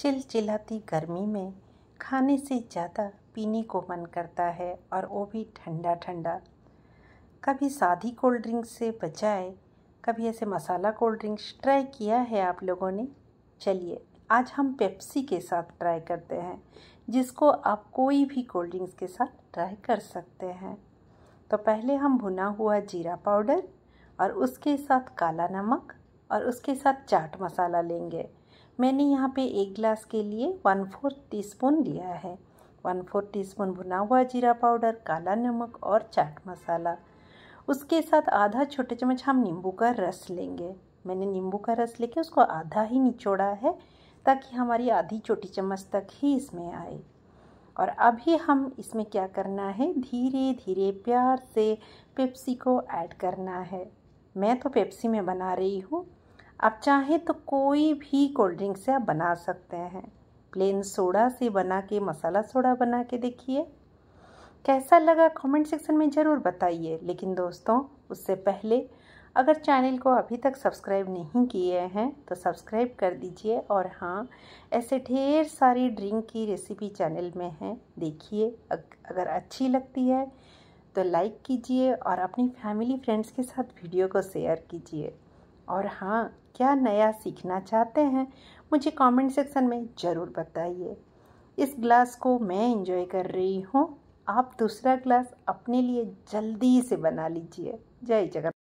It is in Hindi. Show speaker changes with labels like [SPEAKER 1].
[SPEAKER 1] चिलचिलाती गर्मी में खाने से ज़्यादा पीने को मन करता है और वो भी ठंडा ठंडा कभी सादी कोल्ड ड्रिंक से बचाए कभी ऐसे मसाला कोल्ड ड्रिंक्स ट्राई किया है आप लोगों ने चलिए आज हम पेप्सी के साथ ट्राई करते हैं जिसको आप कोई भी कोल्ड ड्रिंक्स के साथ ट्राई कर सकते हैं तो पहले हम भुना हुआ जीरा पाउडर और उसके साथ काला नमक और उसके साथ चाट मसाला लेंगे मैंने यहाँ पे एक गिलास के लिए वन फोर टीस्पून लिया है वन फोर टीस्पून भुना हुआ जीरा पाउडर काला नमक और चाट मसाला उसके साथ आधा छोटे चम्मच हम नींबू का रस लेंगे मैंने नींबू का रस लेके उसको आधा ही निचोड़ा है ताकि हमारी आधी छोटी चम्मच तक ही इसमें आए और अभी हम इसमें क्या करना है धीरे धीरे प्यार से पेप्सी को ऐड करना है मैं तो पेप्सी में बना रही हूँ आप चाहें तो कोई भी कोल्ड ड्रिंक से आप बना सकते हैं प्लेन सोडा से बना के मसाला सोडा बना के देखिए कैसा लगा कमेंट सेक्शन में ज़रूर बताइए लेकिन दोस्तों उससे पहले अगर चैनल को अभी तक सब्सक्राइब नहीं किए हैं तो सब्सक्राइब कर दीजिए और हाँ ऐसे ढेर सारी ड्रिंक की रेसिपी चैनल में है देखिए अगर अच्छी लगती है तो लाइक कीजिए और अपनी फैमिली फ्रेंड्स के साथ वीडियो को शेयर कीजिए और हाँ क्या नया सीखना चाहते हैं मुझे कमेंट सेक्शन में ज़रूर बताइए इस ग्लास को मैं इंजॉय कर रही हूँ आप दूसरा ग्लास अपने लिए जल्दी से बना लीजिए जय जगत